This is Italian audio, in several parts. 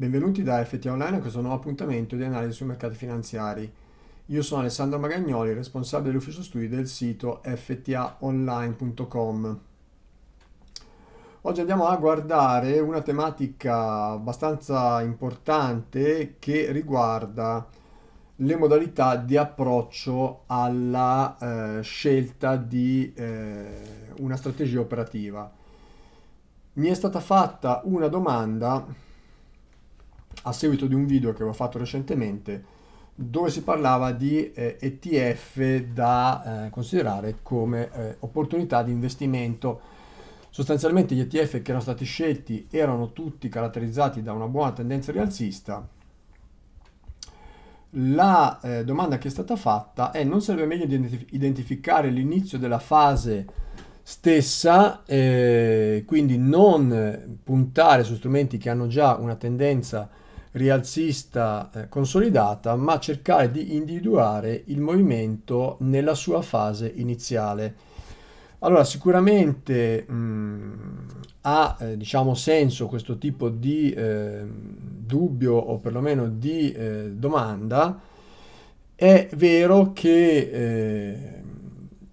Benvenuti da FT Online a questo nuovo appuntamento di analisi sui mercati finanziari. Io sono Alessandro Magagnoli, responsabile dell'ufficio studi del sito ftaonline.com. Oggi andiamo a guardare una tematica abbastanza importante che riguarda le modalità di approccio alla eh, scelta di eh, una strategia operativa. Mi è stata fatta una domanda a seguito di un video che avevo fatto recentemente dove si parlava di eh, ETF da eh, considerare come eh, opportunità di investimento. Sostanzialmente gli ETF che erano stati scelti erano tutti caratterizzati da una buona tendenza rialzista. La eh, domanda che è stata fatta è non sarebbe meglio identif- identificare l'inizio della fase stessa, eh, quindi non puntare su strumenti che hanno già una tendenza rialzista rialzista eh, consolidata, ma cercare di individuare il movimento nella sua fase iniziale. Allora, sicuramente mh, mm, ha eh, diciamo senso questo tipo di eh, dubbio o perlomeno di eh, domanda. È vero che eh,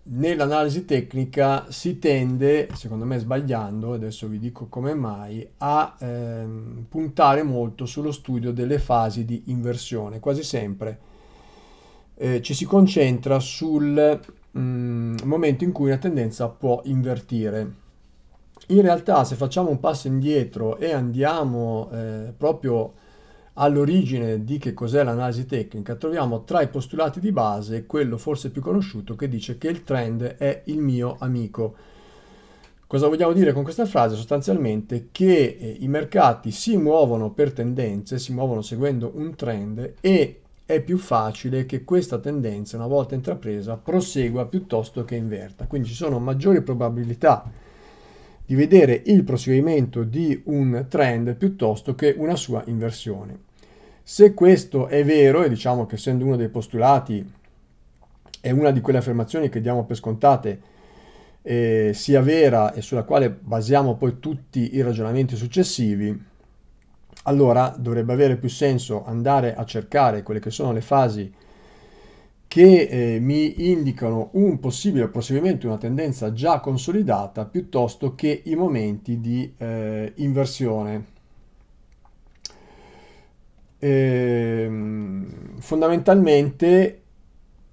nell'analisi tecnica si tende, secondo me sbagliando, adesso vi dico come mai, a ehm, puntare molto sullo studio delle fasi di inversione, quasi sempre. Eh, ci si concentra sul mm, momento in cui una tendenza può invertire. In realtà se facciamo un passo indietro e andiamo eh, proprio All'origine di che cos'è l'analisi tecnica troviamo tra i postulati di base quello forse più conosciuto che dice che il trend è il mio amico. Cosa vogliamo dire con questa frase? Sostanzialmente che eh, i mercati si muovono per tendenze, si muovono seguendo un trend e è più facile che questa tendenza, una volta intrapresa, prosegua piuttosto che inverta. Quindi ci sono maggiori probabilità di vedere il proseguimento di un trend piuttosto che una sua inversione. Se questo è vero, e diciamo che essendo uno dei postulati è una di quelle affermazioni che diamo per scontate eh, sia vera e sulla quale basiamo poi tutti i ragionamenti successivi, allora dovrebbe avere più senso andare a cercare quelle che sono le fasi che eh, mi indicano un possibile proseguimento di una tendenza già consolidata piuttosto che i momenti di eh, inversione eh, fondamentalmente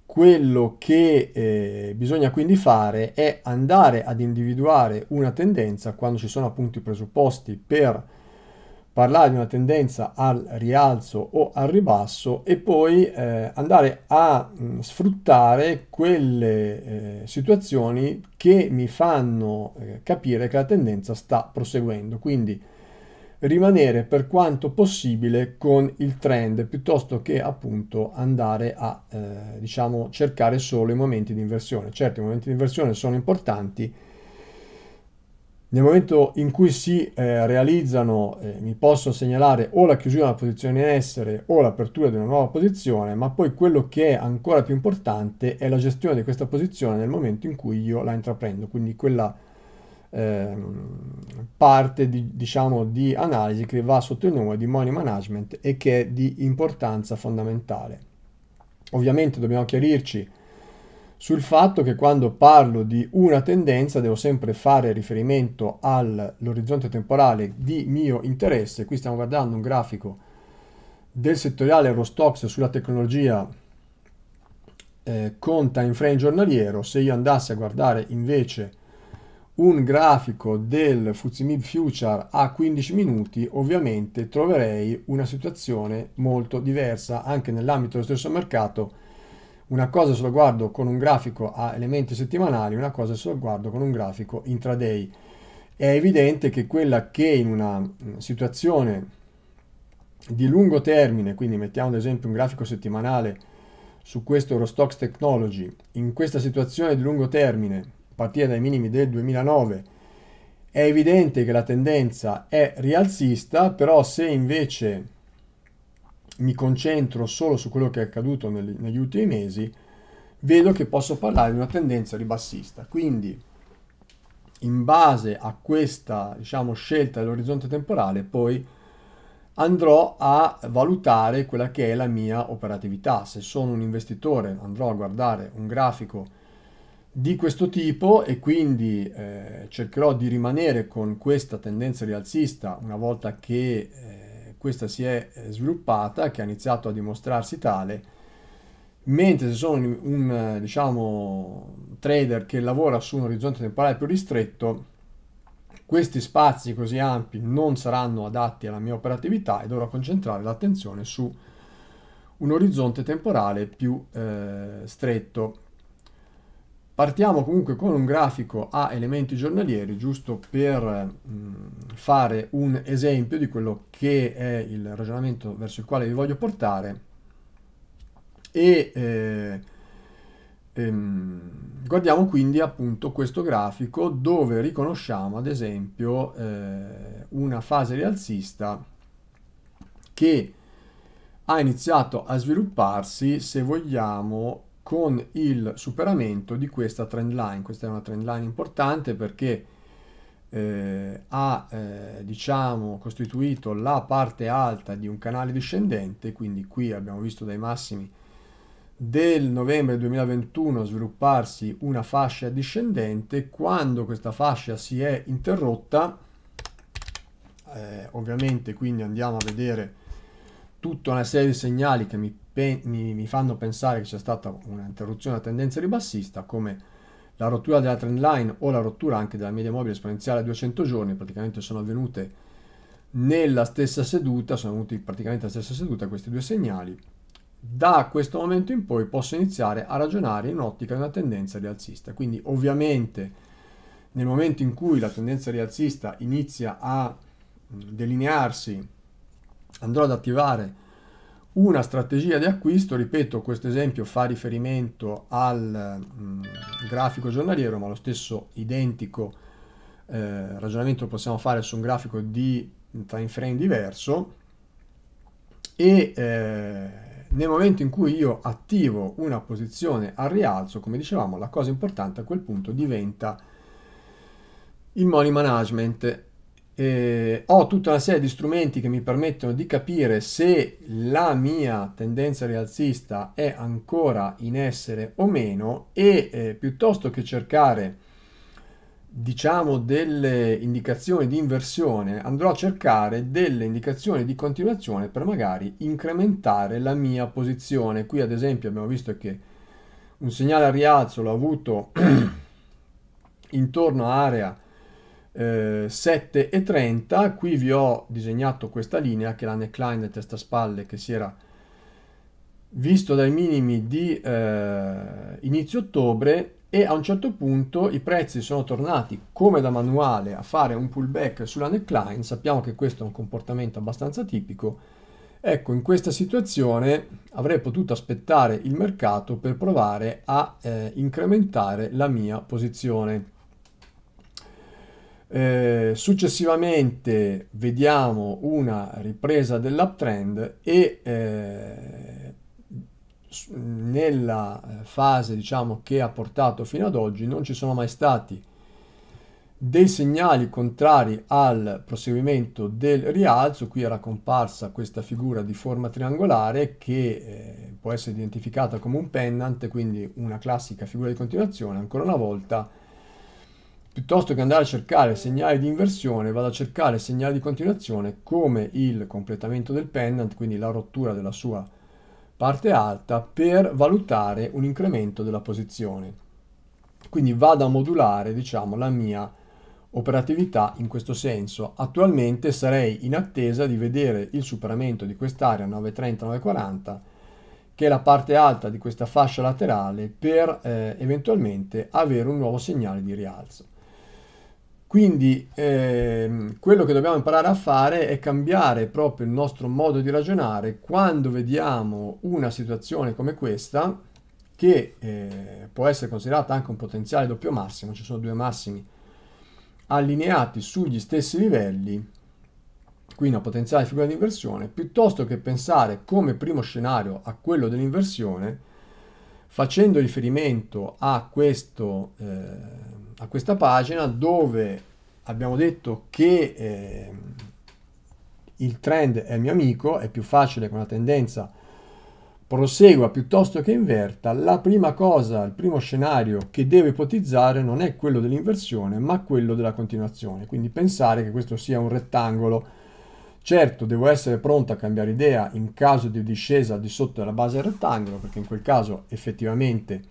quello che eh, bisogna quindi fare è andare ad individuare una tendenza quando ci sono appunto i presupposti per parlare di una tendenza al rialzo o al ribasso e poi eh, andare a mh, mm, sfruttare quelle eh, situazioni che mi fanno eh, capire che la tendenza sta proseguendo. Quindi rimanere per quanto possibile con il trend piuttosto che appunto andare a eh, diciamo cercare solo i momenti di inversione. Certo, i momenti di inversione sono importanti. Nel momento in cui si eh, realizzano eh, mi posso segnalare o la chiusura della posizione in essere o l'apertura di una nuova posizione, ma poi quello che è ancora più importante è la gestione di questa posizione nel momento in cui io la intraprendo, quindi quella Ehm, parte di, diciamo, di analisi che va sotto il nome di money management e che è di importanza fondamentale. Ovviamente dobbiamo chiarirci sul fatto che quando parlo di una tendenza devo sempre fare riferimento all'orizzonte temporale di mio interesse. Qui stiamo guardando un grafico del settoriale Eurostox sulla tecnologia eh, con time frame giornaliero. Se io andassi a guardare invece un grafico del Fuzimib Future a 15 minuti, ovviamente troverei una situazione molto diversa anche nell'ambito dello stesso mercato. Una cosa se lo guardo con un grafico a elementi settimanali, una cosa se lo guardo con un grafico intraday. È evidente che quella che in una mm, situazione di lungo termine, quindi mettiamo ad esempio un grafico settimanale su questo Eurostox Technology, in questa situazione di lungo termine partire dai minimi del 2009, è evidente che la tendenza è rialzista, però se invece mi concentro solo su quello che è accaduto negli, negli ultimi mesi, vedo che posso parlare di una tendenza ribassista. Quindi, in base a questa diciamo, scelta dell'orizzonte temporale, poi andrò a valutare quella che è la mia operatività. Se sono un investitore, andrò a guardare un grafico di questo tipo e quindi eh, cercherò di rimanere con questa tendenza rialzista una volta che eh, questa si è eh, sviluppata, che ha iniziato a dimostrarsi tale, mentre se sono un, eh, diciamo, trader che lavora su un orizzonte temporale più ristretto, questi spazi così ampi non saranno adatti alla mia operatività e dovrò concentrare l'attenzione su un orizzonte temporale più eh, stretto. Partiamo comunque con un grafico a elementi giornalieri, giusto per mm, fare un esempio di quello che è il ragionamento verso il quale vi voglio portare e eh, ehm, guardiamo quindi appunto questo grafico dove riconosciamo ad esempio eh, una fase rialzista che ha iniziato a svilupparsi, se vogliamo, con il superamento di questa trend line. Questa è una trend line importante perché eh, ha eh, diciamo costituito la parte alta di un canale discendente, quindi qui abbiamo visto dai massimi del novembre 2021 svilupparsi una fascia discendente, quando questa fascia si è interrotta, eh, ovviamente quindi andiamo a vedere tutta una serie di segnali che mi mi, mi fanno pensare che c'è stata un'interruzione a tendenza ribassista come la rottura della trend line o la rottura anche della media mobile esponenziale a 200 giorni praticamente sono avvenute nella stessa seduta, sono venuti praticamente la stessa seduta questi due segnali. Da questo momento in poi posso iniziare a ragionare in ottica di una tendenza rialzista. Quindi ovviamente nel momento in cui la tendenza rialzista inizia a mm, delinearsi andrò ad attivare una strategia di acquisto, ripeto, questo esempio fa riferimento al mm, grafico giornaliero, ma lo stesso identico eh, ragionamento possiamo fare su un grafico di time frame diverso e eh, nel momento in cui io attivo una posizione al rialzo, come dicevamo, la cosa importante a quel punto diventa il money management eh, ho tutta una serie di strumenti che mi permettono di capire se la mia tendenza rialzista è ancora in essere o meno e eh, piuttosto che cercare diciamo delle indicazioni di inversione andrò a cercare delle indicazioni di continuazione per magari incrementare la mia posizione qui ad esempio abbiamo visto che un segnale a rialzo l'ho avuto intorno a area 7 eh, e 30 qui vi ho disegnato questa linea che è la neckline testa spalle che si era visto dai minimi di eh, inizio ottobre e a un certo punto i prezzi sono tornati come da manuale a fare un pullback sulla neckline sappiamo che questo è un comportamento abbastanza tipico ecco in questa situazione avrei potuto aspettare il mercato per provare a eh, incrementare la mia posizione eh, successivamente vediamo una ripresa dell'uptrend e eh, nella fase diciamo, che ha portato fino ad oggi non ci sono mai stati dei segnali contrari al proseguimento del rialzo, qui era comparsa questa figura di forma triangolare che eh, può essere identificata come un pennant, quindi una classica figura di continuazione, ancora una volta piuttosto che andare a cercare segnali di inversione, vado a cercare segnali di continuazione come il completamento del pendant, quindi la rottura della sua parte alta, per valutare un incremento della posizione. Quindi vado a modulare, diciamo, la mia operatività in questo senso. Attualmente sarei in attesa di vedere il superamento di quest'area 930-940, che è la parte alta di questa fascia laterale, per eh, eventualmente avere un nuovo segnale di rialzo. Quindi ehm, quello che dobbiamo imparare a fare è cambiare proprio il nostro modo di ragionare quando vediamo una situazione come questa, che eh, può essere considerata anche un potenziale doppio massimo, ci sono due massimi allineati sugli stessi livelli, quindi una potenziale figura di inversione, piuttosto che pensare come primo scenario a quello dell'inversione, facendo riferimento a questo... Eh, a questa pagina dove abbiamo detto che eh, il trend è mio amico, è più facile che una tendenza prosegua piuttosto che inverta, la prima cosa, il primo scenario che devo ipotizzare non è quello dell'inversione, ma quello della continuazione. Quindi pensare che questo sia un rettangolo. Certo, devo essere pronto a cambiare idea in caso di discesa di sotto della base del rettangolo, perché in quel caso effettivamente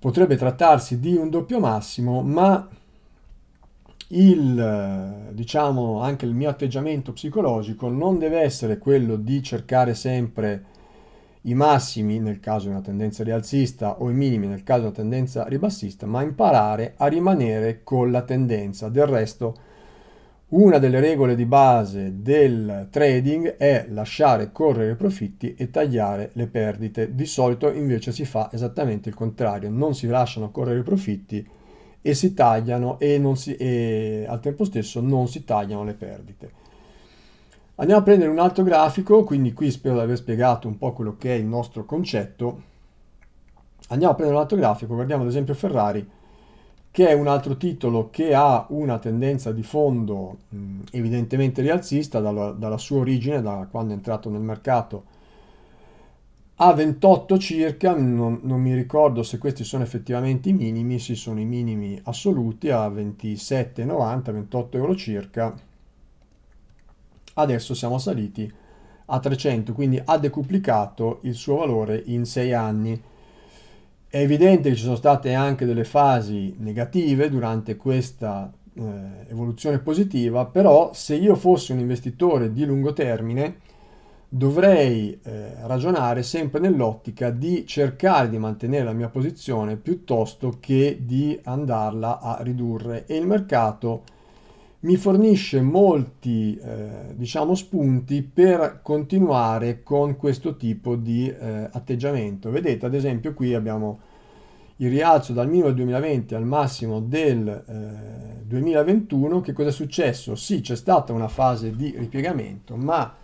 potrebbe trattarsi di un doppio massimo, ma il, diciamo, anche il mio atteggiamento psicologico non deve essere quello di cercare sempre i massimi nel caso di una tendenza rialzista o i minimi nel caso di una tendenza ribassista, ma imparare a rimanere con la tendenza. Del resto, una delle regole di base del trading è lasciare correre i profitti e tagliare le perdite. Di solito invece si fa esattamente il contrario, non si lasciano correre i profitti e si tagliano e, si, e al tempo stesso non si tagliano le perdite. Andiamo a prendere un altro grafico, quindi qui spero di aver spiegato un po' quello che è il nostro concetto. Andiamo a prendere un altro grafico, guardiamo ad esempio Ferrari che è un altro titolo che ha una tendenza di fondo evidentemente rialzista dalla, dalla, sua origine, da quando è entrato nel mercato a 28 circa, non, non, mi ricordo se questi sono effettivamente i minimi, si sono i minimi assoluti a 27,90, 28 euro circa, adesso siamo saliti a 300, quindi ha decuplicato il suo valore in 6 anni. È evidente che ci sono state anche delle fasi negative durante questa eh, evoluzione positiva, però se io fossi un investitore di lungo termine dovrei eh, ragionare sempre nell'ottica di cercare di mantenere la mia posizione piuttosto che di andarla a ridurre e il mercato mi fornisce molti eh, diciamo spunti per continuare con questo tipo di eh, atteggiamento vedete ad esempio qui abbiamo il rialzo dal minimo del 2020 al massimo del eh, 2021 che cosa è successo sì c'è stata una fase di ripiegamento ma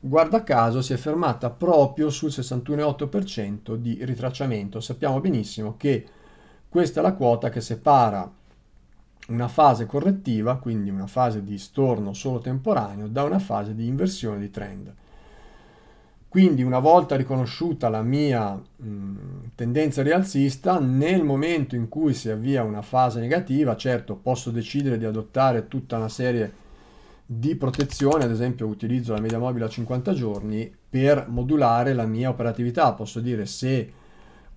guarda caso si è fermata proprio sul 61,8% di ritracciamento sappiamo benissimo che questa è la quota che separa una fase correttiva, quindi una fase di storno solo temporaneo, da una fase di inversione di trend. Quindi una volta riconosciuta la mia mh, tendenza rialzista, nel momento in cui si avvia una fase negativa, certo posso decidere di adottare tutta una serie di protezioni, ad esempio utilizzo la media mobile a 50 giorni per modulare la mia operatività, posso dire se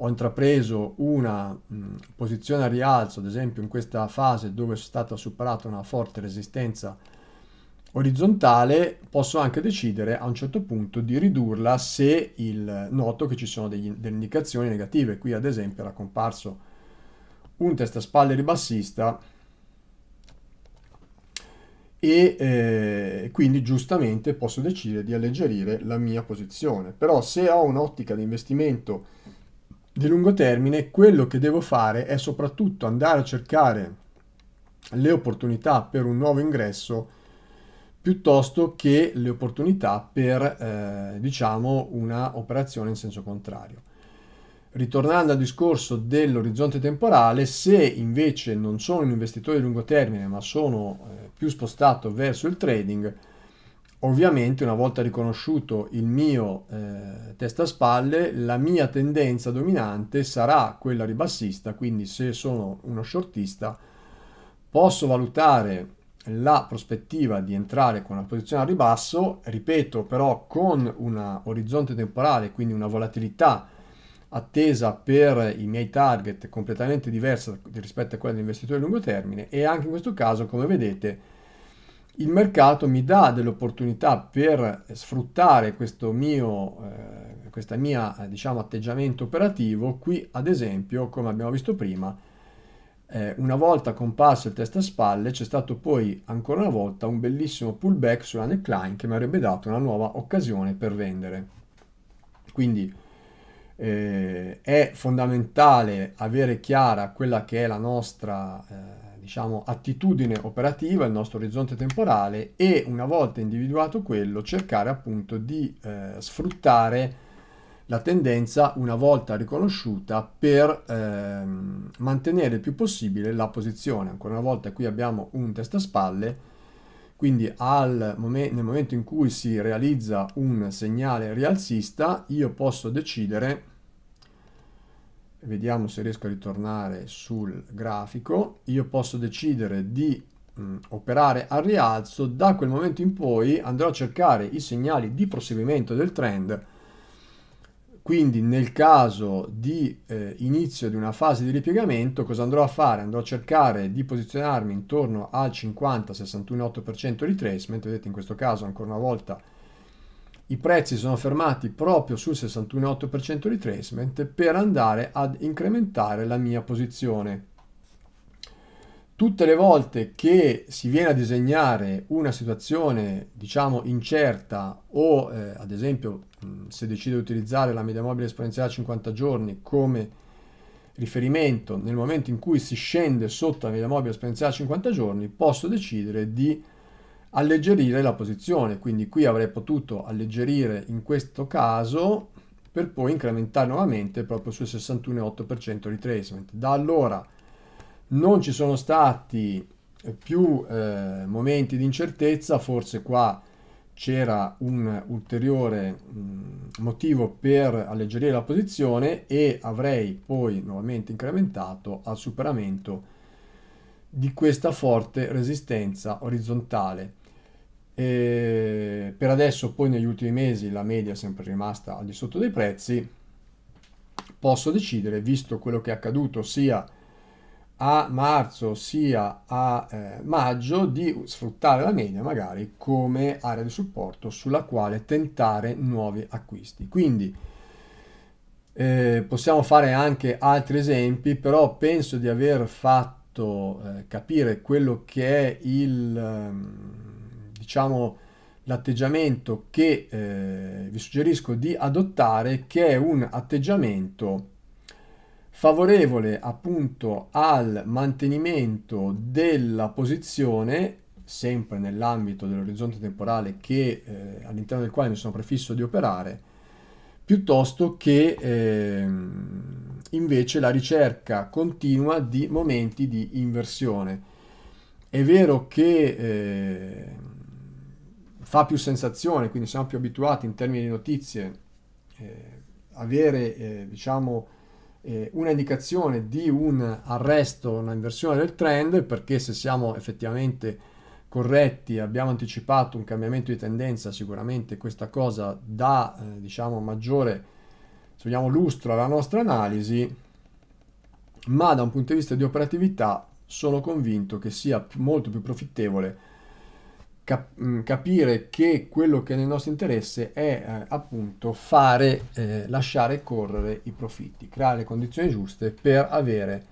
ho intrapreso una mh, mm, posizione a rialzo, ad esempio in questa fase dove è stata superata una forte resistenza orizzontale, posso anche decidere a un certo punto di ridurla se il, noto che ci sono degli, delle indicazioni negative. Qui ad esempio era comparso un testaspalle ribassista e eh, quindi giustamente posso decidere di alleggerire la mia posizione. Però se ho un'ottica di investimento di lungo termine quello che devo fare è soprattutto andare a cercare le opportunità per un nuovo ingresso piuttosto che le opportunità per eh, diciamo una operazione in senso contrario. Ritornando al discorso dell'orizzonte temporale, se invece non sono un investitore di lungo termine ma sono eh, più spostato verso il trading, Ovviamente una volta riconosciuto il mio eh, testa spalle, la mia tendenza dominante sarà quella ribassista, quindi se sono uno shortista posso valutare la prospettiva di entrare con una posizione a ribasso, ripeto però con un orizzonte temporale, quindi una volatilità attesa per i miei target completamente diversa rispetto a quella dell'investitore a lungo termine e anche in questo caso come vedete il mercato mi dà delle opportunità per sfruttare questo mio, eh, questa mia, eh, diciamo, atteggiamento operativo. Qui, ad esempio, come abbiamo visto prima, eh, una volta comparso il test a spalle, c'è stato poi ancora una volta un bellissimo pullback sulla neckline che mi avrebbe dato una nuova occasione per vendere. Quindi eh, è fondamentale avere chiara quella che è la nostra eh, diciamo, attitudine operativa, il nostro orizzonte temporale e una volta individuato quello cercare appunto di eh, sfruttare la tendenza una volta riconosciuta per ehm, mantenere il più possibile la posizione. Ancora una volta qui abbiamo un testaspalle, quindi al mom- nel momento in cui si realizza un segnale rialzista io posso decidere vediamo se riesco a ritornare sul grafico, io posso decidere di mh, mm, operare al rialzo, da quel momento in poi andrò a cercare i segnali di proseguimento del trend, quindi nel caso di eh, inizio di una fase di ripiegamento cosa andrò a fare? Andrò a cercare di posizionarmi intorno al 50-61,8% retracement, vedete in questo caso ancora una volta i prezzi sono fermati proprio sul 61,8% retracement per andare ad incrementare la mia posizione. Tutte le volte che si viene a disegnare una situazione diciamo incerta o eh, ad esempio se decido di utilizzare la media mobile esponenziale a 50 giorni come riferimento nel momento in cui si scende sotto la media mobile esponenziale a 50 giorni posso decidere di alleggerire la posizione. Quindi qui avrei potuto alleggerire in questo caso per poi incrementare nuovamente proprio sul 61,8% retracement. Da allora non ci sono stati eh, più eh, momenti di incertezza, forse qua c'era un ulteriore mh, motivo per alleggerire la posizione e avrei poi nuovamente incrementato al superamento di questa forte resistenza orizzontale. E per adesso poi negli ultimi mesi la media è sempre rimasta al di sotto dei prezzi, posso decidere, visto quello che è accaduto sia a marzo sia a eh, maggio, di sfruttare la media magari come area di supporto sulla quale tentare nuovi acquisti. Quindi eh, possiamo fare anche altri esempi, però penso di aver fatto eh, capire quello che è il... Um, diciamo, l'atteggiamento che eh, vi suggerisco di adottare, che è un atteggiamento favorevole appunto al mantenimento della posizione sempre nell'ambito dell'orizzonte temporale che, eh, all'interno del quale mi sono prefisso di operare, piuttosto che eh, invece la ricerca continua di momenti di inversione. È vero che eh, fa più sensazione, quindi siamo più abituati in termini di notizie eh, avere eh, diciamo eh, una indicazione di un arresto, una inversione del trend, perché se siamo effettivamente corretti, abbiamo anticipato un cambiamento di tendenza, sicuramente questa cosa dà eh, diciamo maggiore se vogliamo, lustro alla nostra analisi, ma da un punto di vista di operatività sono convinto che sia molto più profittevole cap- mm, capire che quello che è nel nostro interesse è eh, appunto fare, eh, lasciare correre i profitti, creare le condizioni giuste per avere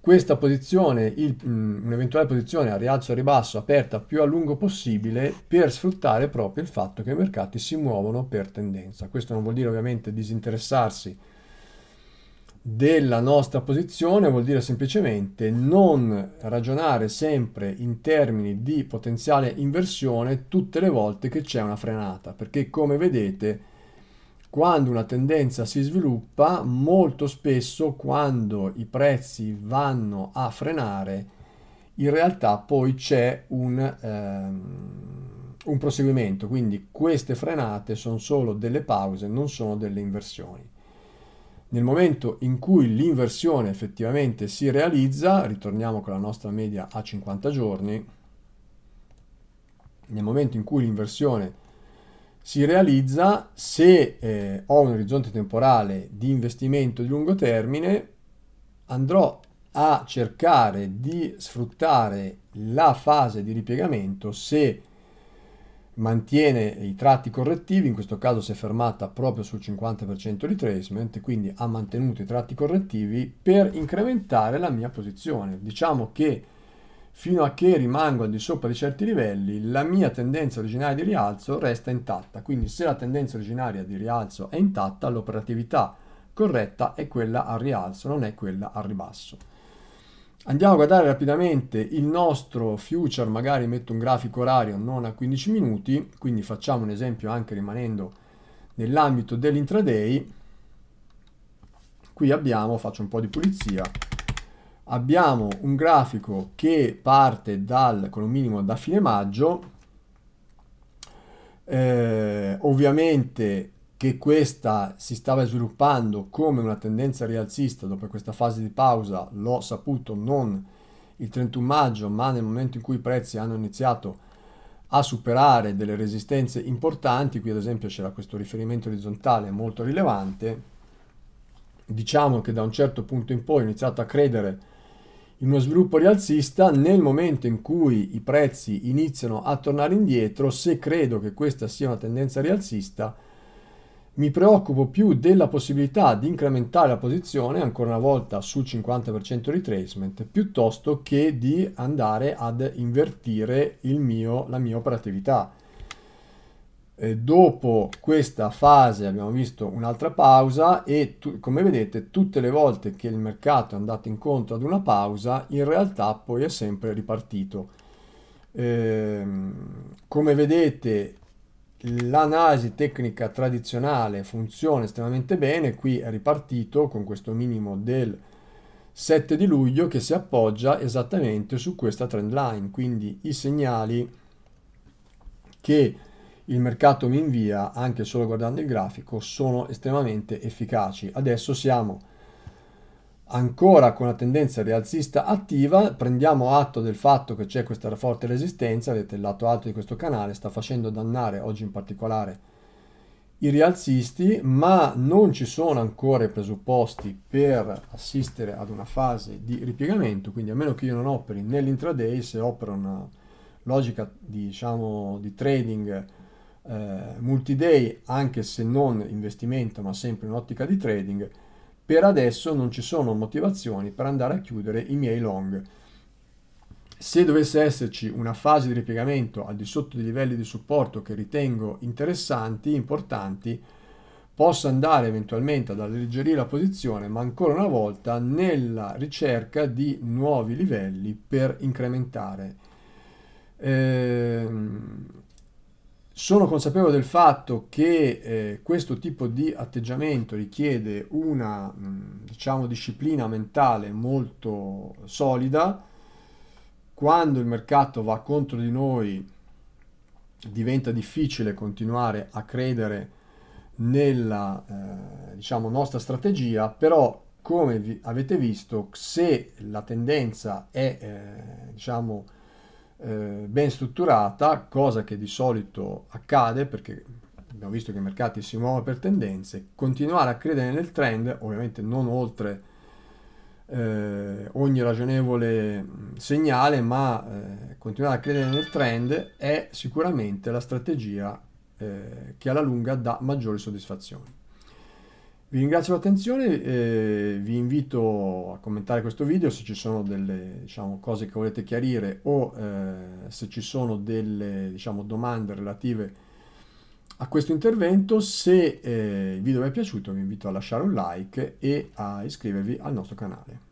questa posizione, il, mm, un'eventuale posizione a rialzo e ribasso aperta più a lungo possibile per sfruttare proprio il fatto che i mercati si muovono per tendenza. Questo non vuol dire ovviamente disinteressarsi della nostra posizione vuol dire semplicemente non ragionare sempre in termini di potenziale inversione tutte le volte che c'è una frenata, perché come vedete quando una tendenza si sviluppa, molto spesso quando i prezzi vanno a frenare, in realtà poi c'è un, ehm, un proseguimento, quindi queste frenate sono solo delle pause, non sono delle inversioni. Nel momento in cui l'inversione effettivamente si realizza, ritorniamo con la nostra media a 50 giorni, nel momento in cui l'inversione si realizza, se eh, ho un orizzonte temporale di investimento di lungo termine, andrò a cercare di sfruttare la fase di ripiegamento se mantiene i tratti correttivi, in questo caso si è fermata proprio sul 50% retracement, quindi ha mantenuto i tratti correttivi per incrementare la mia posizione. Diciamo che fino a che rimango al di sopra di certi livelli, la mia tendenza originaria di rialzo resta intatta. Quindi se la tendenza originaria di rialzo è intatta, l'operatività corretta è quella al rialzo, non è quella al ribasso. Andiamo a guardare rapidamente il nostro future, magari metto un grafico orario non a 15 minuti, quindi facciamo un esempio anche rimanendo nell'ambito dell'intraday. Qui abbiamo, faccio un po' di pulizia, abbiamo un grafico che parte dal, con un minimo da fine maggio, eh, ovviamente che questa si stava sviluppando come una tendenza rialzista dopo questa fase di pausa, l'ho saputo non il 31 maggio, ma nel momento in cui i prezzi hanno iniziato a superare delle resistenze importanti, qui ad esempio c'era questo riferimento orizzontale molto rilevante, diciamo che da un certo punto in poi ho iniziato a credere in uno sviluppo rialzista, nel momento in cui i prezzi iniziano a tornare indietro, se credo che questa sia una tendenza rialzista, mi preoccupo più della possibilità di incrementare la posizione ancora una volta sul 50% retracement piuttosto che di andare ad invertire mio, la mia operatività. E eh, dopo questa fase abbiamo visto un'altra pausa e tu, come vedete tutte le volte che il mercato è andato incontro ad una pausa in realtà poi è sempre ripartito. Ehm, come vedete l'analisi tecnica tradizionale funziona estremamente bene, qui è ripartito con questo minimo del 7 di luglio che si appoggia esattamente su questa trend line, quindi i segnali che il mercato mi invia, anche solo guardando il grafico, sono estremamente efficaci. Adesso siamo ancora con una tendenza rialzista attiva, prendiamo atto del fatto che c'è questa forte resistenza, vedete il lato alto di questo canale sta facendo dannare oggi in particolare i rialzisti, ma non ci sono ancora i presupposti per assistere ad una fase di ripiegamento, quindi a meno che io non operi nell'intraday, se opero una logica diciamo, di trading eh, multi-day, anche se non investimento ma sempre in ottica di trading, per adesso non ci sono motivazioni per andare a chiudere i miei long. Se dovesse esserci una fase di ripiegamento al di sotto dei livelli di supporto che ritengo interessanti, importanti, posso andare eventualmente ad alleggerire la posizione, ma ancora una volta nella ricerca di nuovi livelli per incrementare. Ehm sono consapevole del fatto che eh, questo tipo di atteggiamento richiede una mm, diciamo, disciplina mentale molto solida. Quando il mercato va contro di noi diventa difficile continuare a credere nella eh, diciamo, nostra strategia, però come vi avete visto se la tendenza è eh, diciamo, eh, ben strutturata, cosa che di solito accade perché abbiamo visto che i mercati si muovono per tendenze, continuare a credere nel trend, ovviamente non oltre eh, ogni ragionevole segnale, ma eh, continuare a credere nel trend è sicuramente la strategia eh, che alla lunga dà maggiori soddisfazioni. Vi ringrazio per l'attenzione, eh, vi invito a commentare questo video se ci sono delle diciamo, cose che volete chiarire o eh, se ci sono delle diciamo, domande relative a questo intervento. Se eh, il video vi è piaciuto vi invito a lasciare un like e a iscrivervi al nostro canale.